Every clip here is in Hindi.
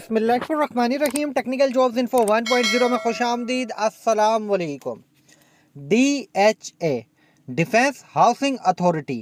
बसमीम टेक्निकल जॉब्स इन्फो 1.0 में खुश आमदीद असलकुम D H A defence housing authority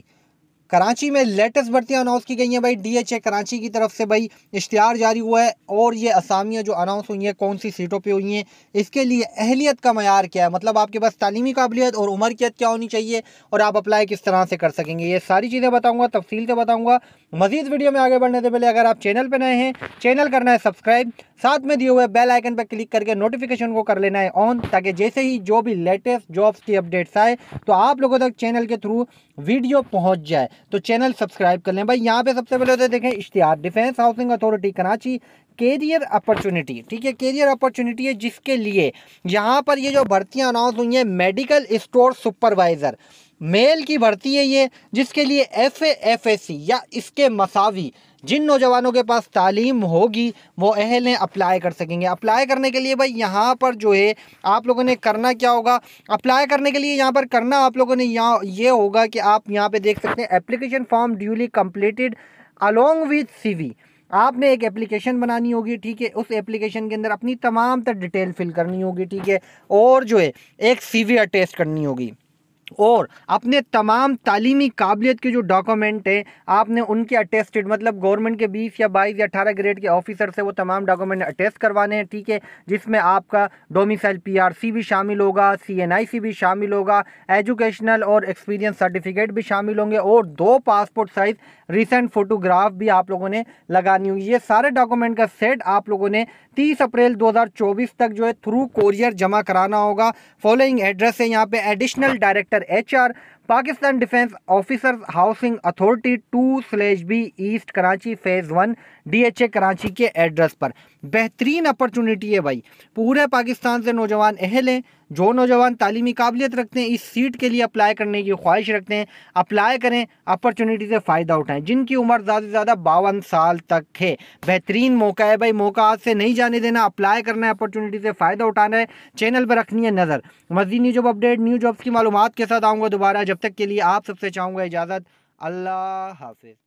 Karachi में लेटेस्ट भर्तियाँ अनाउंस की गई हैं भाई डीएचए कराची की तरफ से भाई इश्तहार जारी हुआ है और ये असामियाँ जो अनाउंस हुई हैं कौन सी सीटों पे हुई हैं इसके लिए अहलियत का मैार क्या है मतलब आपके पास तलीमी काबिलियत और उम्र की क्या होनी चाहिए और आप अप्लाई किस तरह से कर सकेंगे ये सारी चीज़ें बताऊँगा तफसील से बताऊँगा मजीद वीडियो में आगे बढ़ने से पहले अगर आप चैनल पर नए हैं चैनल करना है सब्सक्राइब साथ में दिए हुए बेल आइकन पर क्लिक करके नोटिफिकेशन को कर लेना है ऑन ताकि जैसे ही जो भी लेटेस्ट जॉब्स की अपडेट्स आए तो आप लोगों तक चैनल के थ्रू वीडियो पहुंच जाए तो चैनल सब्सक्राइब कर लें भाई यहाँ पे सबसे पहले तो देखें इश्तिहार defence housing authority Karachi career opportunity ठीक है कैरियर अपॉर्चुनिटी है जिसके लिए यहाँ पर ये जो भर्तियाँ अनाउंस हुई हैं मेडिकल स्टोर सुपरवाइज़र मेल की भर्ती है ये जिसके लिए एफ एफ एस सी या इसके मसावी जिन नौजवानों के पास तालीम होगी वो अहल हैं अप्लाई कर सकेंगे अप्लाई करने के लिए भाई यहाँ पर जो है आप लोगों ने करना क्या होगा अप्लाई करने के लिए यहाँ पर करना आप लोगों ने यहाँ ये होगा कि आप यहाँ पे देख सकते हैं application form duly completed along with C आपने एक एप्लीकेशन बनानी होगी ठीक है उस एप्लीकेशन के अंदर अपनी तमाम तर डिटेल फिल करनी होगी ठीक है और जो है एक सी वी करनी होगी और अपने तमाम तालीमी काबिलियत के जो डॉक्यूमेंट हैं आपने उनके अटेस्टेड मतलब गवर्नमेंट के बीस या बाईस या अठारह ग्रेड के ऑफिसर से वो तमाम डॉक्यूमेंट अटेस्ट करवाने हैं ठीक है जिसमें आपका डोमिसाइल पीआरसी भी शामिल होगा सीएनआईसी भी शामिल होगा एजुकेशनल और एक्सपीरियंस सर्टिफिकेट भी शामिल होंगे और दो पासपोर्ट साइज़ रिसेंट फोटोग्राफ भी आप लोगों ने लगानी होगी ये सारे डॉक्यूमेंट का सेट आप लोगों ने तीस अप्रैल दो तक जो है थ्रू कोरियर जमा कराना होगा फॉलोइंग एड्रेस है यहाँ पर एडिशनल डायरेक्टर लेकर HR Pakistan defence officers housing authority two sledge B east Karachi phase one DHA Karachi के एड्रेस पर बेहतरीन अपॉर्चुनिटी है भाई पूरे पाकिस्तान से नौजवान अहल हैं जो नौजवान तालीमी काबिलियत रखते हैं इस सीट के लिए अप्लाई करने की ख्वाहिश रखते हैं अप्लाई करें अपॉर्चुनिटी से फ़ायदा उठाएं जिनकी उम्र ज़्यादा से ज़्यादा बावन साल तक है बेहतरीन मौका है भाई मौका आज से नहीं जाने देना अप्लाई करना है अपॉर्चुनिटी से फ़ायदा उठाना है चैनल पर रखनी है नज़र मजीद new job update new jobs की मालूम के साथ आऊँगा दोबारा जब तक के लिए आप सबसे चाहूँगा इजाज़त अल्लाह हाफिज़